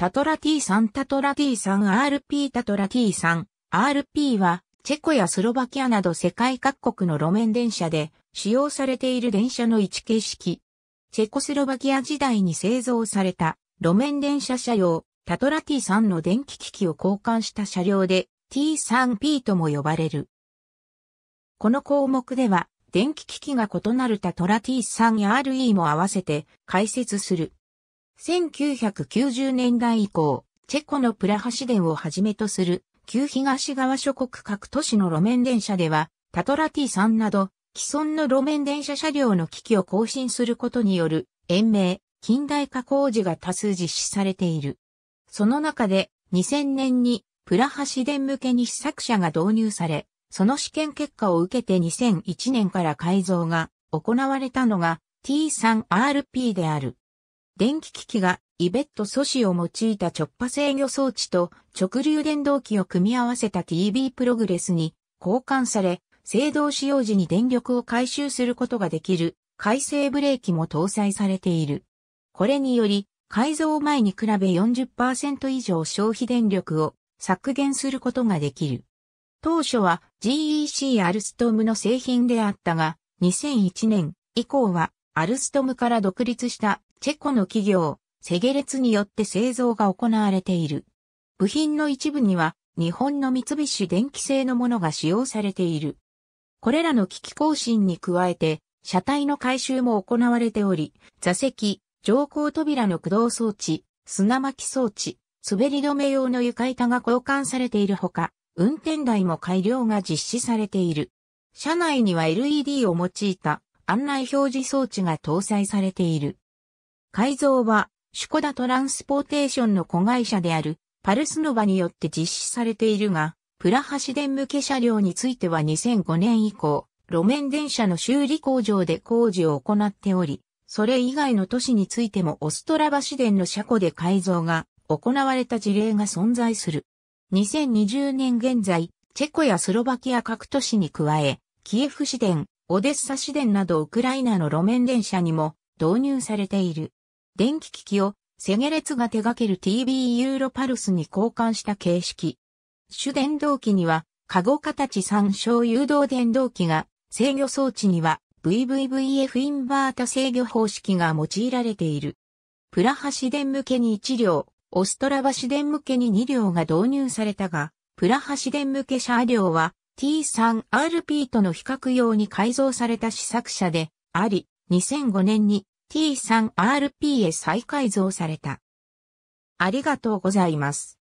タトラ T3 タトラ T3RP タトラ T3RP はチェコやスロバキアなど世界各国の路面電車で使用されている電車の位置形式。チェコスロバキア時代に製造された路面電車車両タトラ T3 の電気機器を交換した車両で T3P とも呼ばれる。この項目では電気機器が異なるタトラ T3RE も合わせて解説する。1990年代以降、チェコのプラハ市電をはじめとする旧東側諸国各都市の路面電車では、タトラ T3 など、既存の路面電車車両の機器を更新することによる延命、近代化工事が多数実施されている。その中で2000年にプラハ市電向けに試作車が導入され、その試験結果を受けて2001年から改造が行われたのが T3RP である。電気機器がイベット素子を用いた直波制御装置と直流電動機を組み合わせた TB プログレスに交換され、制動使用時に電力を回収することができる回生ブレーキも搭載されている。これにより、改造前に比べ40%以上消費電力を削減することができる。当初は GEC アルストムの製品であったが、2001年以降はアルストムから独立したチェコの企業、セゲレツによって製造が行われている。部品の一部には、日本の三菱電機製のものが使用されている。これらの機器更新に加えて、車体の回収も行われており、座席、乗降扉の駆動装置、砂巻き装置、滑り止め用の床板が交換されているほか、運転台も改良が実施されている。車内には LED を用いた案内表示装置が搭載されている。改造は、シュコダトランスポーテーションの子会社である、パルスノバによって実施されているが、プラハ市電向け車両については2005年以降、路面電車の修理工場で工事を行っており、それ以外の都市についてもオストラバ市電の車庫で改造が行われた事例が存在する。2020年現在、チェコやスロバキア各都市に加え、キエフ市電、オデッサ市電などウクライナの路面電車にも導入されている。電気機器をセゲレツが手掛ける TB ユーロパルスに交換した形式。主電動機には、カゴ形参照誘導電動機が、制御装置には VVVF インバータ制御方式が用いられている。プラハ市電向けに1両、オストラバ市電向けに2両が導入されたが、プラハ市電向け車両は T3RP との比較用に改造された試作車であり、2005年に T3RP へ再改造された。ありがとうございます。